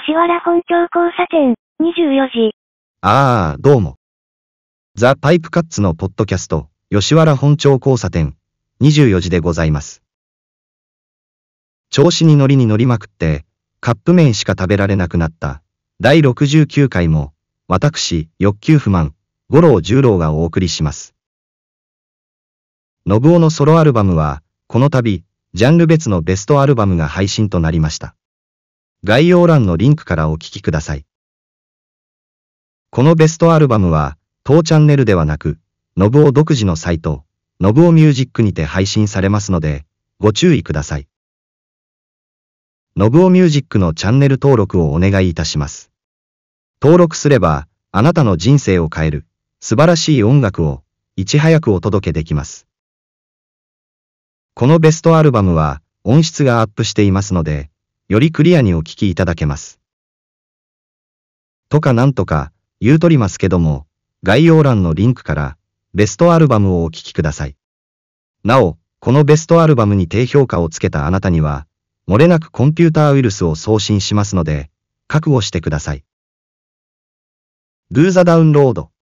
吉原本町交差点、24時。ああ、どうも。ザ・パイプカッツのポッドキャスト、吉原本町交差点、24時でございます。調子に乗りに乗りまくって、カップ麺しか食べられなくなった、第69回も、私、欲求不満、五郎十郎がお送りします。信夫のソロアルバムは、この度、ジャンル別のベストアルバムが配信となりました。概要欄のリンクからお聴きください。このベストアルバムは、当チャンネルではなく、ノブオ独自のサイト、ノブオミュージックにて配信されますので、ご注意ください。ノブオミュージックのチャンネル登録をお願いいたします。登録すれば、あなたの人生を変える、素晴らしい音楽を、いち早くお届けできます。このベストアルバムは、音質がアップしていますので、よりクリアにお聞きいただけます。とかなんとか言うとりますけども、概要欄のリンクからベストアルバムをお聞きください。なお、このベストアルバムに低評価をつけたあなたには、漏れなくコンピューターウイルスを送信しますので、覚悟してください。グーザダウンロード。